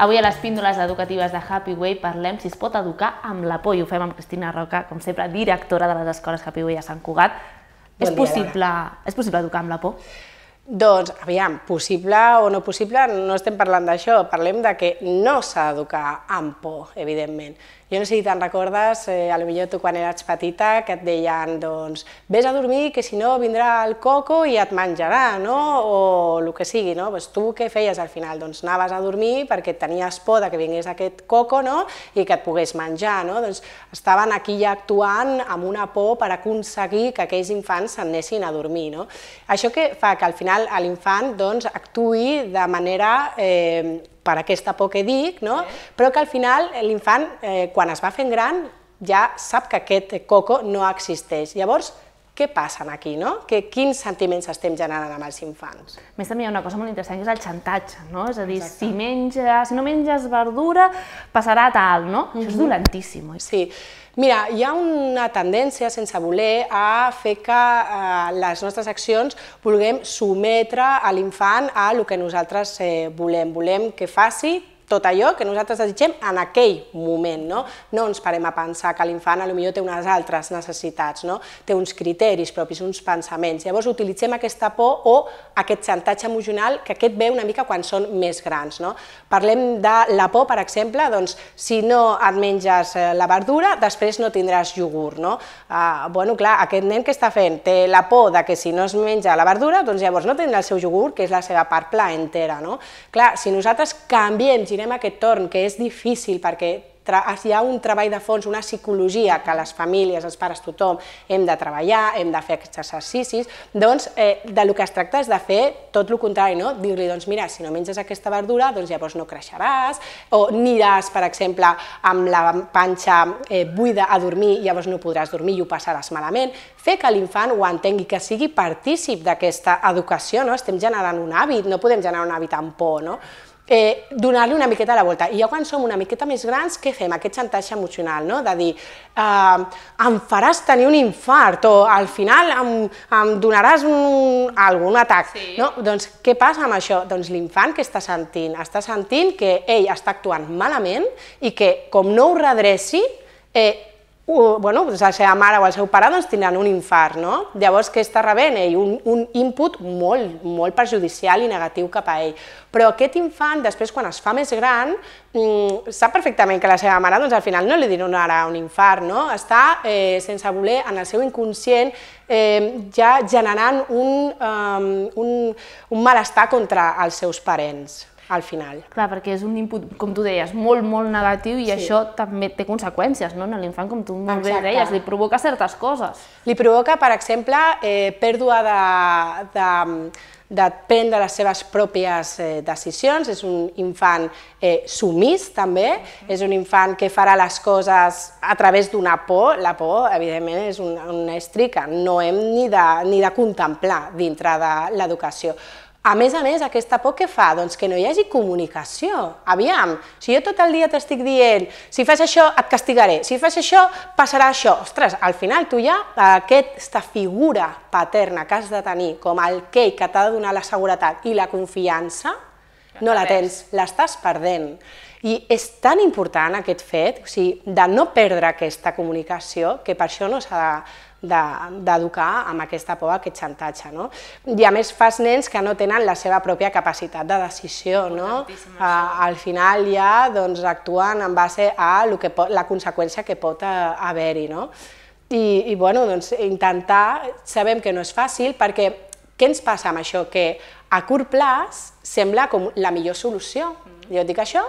Avui a les píndoles educatives de Happy Way parlem si es pot educar amb la por i ho fem amb Cristina Roca, com sempre, directora de les escoles Happy Way a Sant Cugat. Bon és possible, és possible educar amb la por? Doncs, aviam, possible o no possible, no estem parlant d'això, parlem de que no s'ha d'educar amb por, evidentment. Jo no sé si te'n recordes, eh, a lo millor tu quan eres petita, que et deien, doncs, vés a dormir, que si no vindrà el coco i et menjarà, no?, o el que sigui, no? Pues tu què feies al final? Doncs anaves a dormir perquè tenies por de que vingués aquest coco, no?, i que et pogués menjar, no? Doncs estaven aquí ja actuant amb una por per aconseguir que aquells infants s'anessin a dormir, no? Això que fa que al final final a l'infant doncs, actui de manera eh, per aquesta por que dic, no? Sí. però que al final eh, l'infant, eh, quan es va fent gran, ja sap que aquest coco no existeix. Llavors, què passa aquí, no? Que, quins sentiments estem generant amb els infants? A més, també hi ha una cosa molt interessant, que és el xantatge, no? És a dir, Exacte. si menges, si no menges verdura, passarà tal, no? Mm -hmm. Això és dolentíssim. Oi? Sí. Mira, hi ha una tendència, sense voler, a fer que eh, les nostres accions vulguem sometre a l'infant a el que nosaltres eh, volem. Volem que faci tot allò que nosaltres desitgem en aquell moment. No, no ens parem a pensar que l'infant potser té unes altres necessitats, no? té uns criteris propis, uns pensaments. Llavors utilitzem aquesta por o aquest xantatge emocional que aquest ve una mica quan són més grans. No? Parlem de la por, per exemple, doncs, si no et menges eh, la verdura, després no tindràs iogurt. No? Ah, bueno, clar, aquest nen que està fent té la por de que si no es menja la verdura, doncs llavors no tindrà el seu iogurt, que és la seva part pla entera. No? Clar, si nosaltres canviem, girem girem aquest torn, que és difícil perquè hi ha un treball de fons, una psicologia que les famílies, els pares, tothom hem de treballar, hem de fer aquests exercicis, doncs eh, de lo que es tracta és de fer tot el contrari, no? dir-li, doncs mira, si no menges aquesta verdura, doncs llavors no creixeràs, o aniràs, per exemple, amb la panxa eh, buida a dormir, llavors no podràs dormir i ho passaràs malament, fer que l'infant ho entengui, que sigui partícip d'aquesta educació, no? estem generant un hàbit, no podem generar un hàbit amb por, no? eh, donar-li una miqueta la volta. I ja quan som una miqueta més grans, què fem? Aquest xantatge emocional, no? De dir, eh, em faràs tenir un infart o al final em, em donaràs un, algun atac. Sí. No? Doncs què passa amb això? Doncs l'infant que està sentint? Està sentint que ell està actuant malament i que com no ho redreci, eh, bueno, doncs la seva mare o el seu pare doncs, tindran un infart, no? Llavors, què està rebent ell? Un, un input molt, molt perjudicial i negatiu cap a ell. Però aquest infant, després, quan es fa més gran, mmm, sap perfectament que la seva mare, doncs, al final no li donarà un infart, no? Està, eh, sense voler, en el seu inconscient, eh, ja generant un, um, un, un malestar contra els seus parents al final. Clar, perquè és un input, com tu deies, molt, molt negatiu i sí. això també té conseqüències no? en l'infant, com tu molt Exacte. bé deies, li provoca certes coses. Li provoca, per exemple, eh, pèrdua de, de, de prendre les seves pròpies eh, decisions, és un infant eh, sumís també, uh -huh. és un infant que farà les coses a través d'una por, la por evidentment és un, una estrica, no hem ni de, ni de contemplar dintre de l'educació, a més a més, aquesta por què fa? Doncs que no hi hagi comunicació. Aviam, si jo tot el dia t'estic dient si fas això et castigaré, si fas això passarà això. Ostres, al final tu ja aquesta figura paterna que has de tenir com el que que t'ha de donar la seguretat i la confiança, no la tens, l'estàs perdent. I és tan important aquest fet, o sigui, de no perdre aquesta comunicació, que per això no s'ha de d'educar de, amb aquesta por, aquest xantatge. No? I a més fas nens que no tenen la seva pròpia capacitat de decisió. Oh, no? A, ah, al final ja doncs, actuen en base a lo que pot, la conseqüència que pot eh, haver-hi. No? I, i bueno, doncs, intentar, sabem que no és fàcil perquè què ens passa amb això? Que a curt plaç sembla com la millor solució. Mm. Jo et dic això,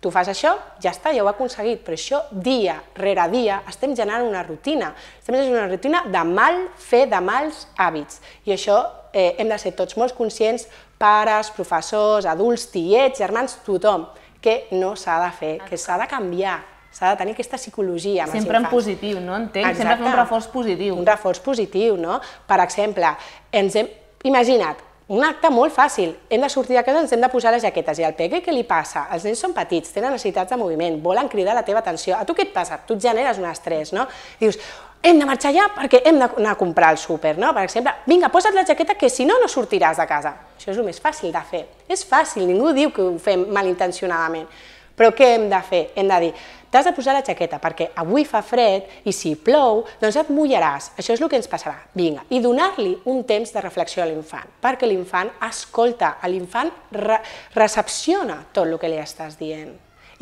tu fas això, ja està, ja ho ha aconseguit, però això dia rere dia estem generant una rutina, estem generant una rutina de mal fer, de mals hàbits, i això eh, hem de ser tots molt conscients, pares, professors, adults, tiets, germans, tothom, que no s'ha de fer, que s'ha de canviar, s'ha de tenir aquesta psicologia amb Sempre en positiu, no? Entenc, Exacte. sempre fer un reforç positiu. Un reforç positiu, no? Per exemple, ens hem, Imagina't, un acte molt fàcil. Hem de sortir de casa, ens hem de posar les jaquetes. I al Peque què li passa? Els nens són petits, tenen necessitats de moviment, volen cridar la teva atenció. A tu què et passa? Tu et generes un estrès, no? Dius, hem de marxar ja perquè hem d'anar a comprar al súper, no? Per exemple, vinga, posa't la jaqueta que si no, no sortiràs de casa. Això és el més fàcil de fer. És fàcil, ningú diu que ho fem malintencionadament. Però què hem de fer? Hem de dir, T'has de posar la jaqueta perquè avui fa fred i si plou, doncs et mullaràs. Això és el que ens passarà. Vinga. I donar-li un temps de reflexió a l'infant, perquè l'infant escolta, l'infant re recepciona tot el que li estàs dient.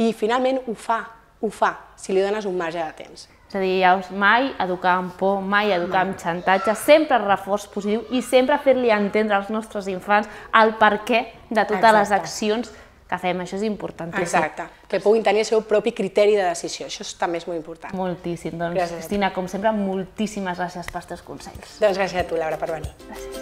I finalment ho fa, ho fa, si li dones un marge de temps. És a dir, us, mai educar amb por, mai educar amb xantatge, sempre reforç positiu i sempre fer-li entendre als nostres infants el perquè de totes Exacte. les accions que fem. Això és important. Exacte, que puguin tenir el seu propi criteri de decisió. Això també és molt important. Moltíssim. Doncs, gràcies Cristina, com sempre, moltíssimes gràcies pels teus consells. Doncs gràcies a tu, Laura, per venir. Gràcies.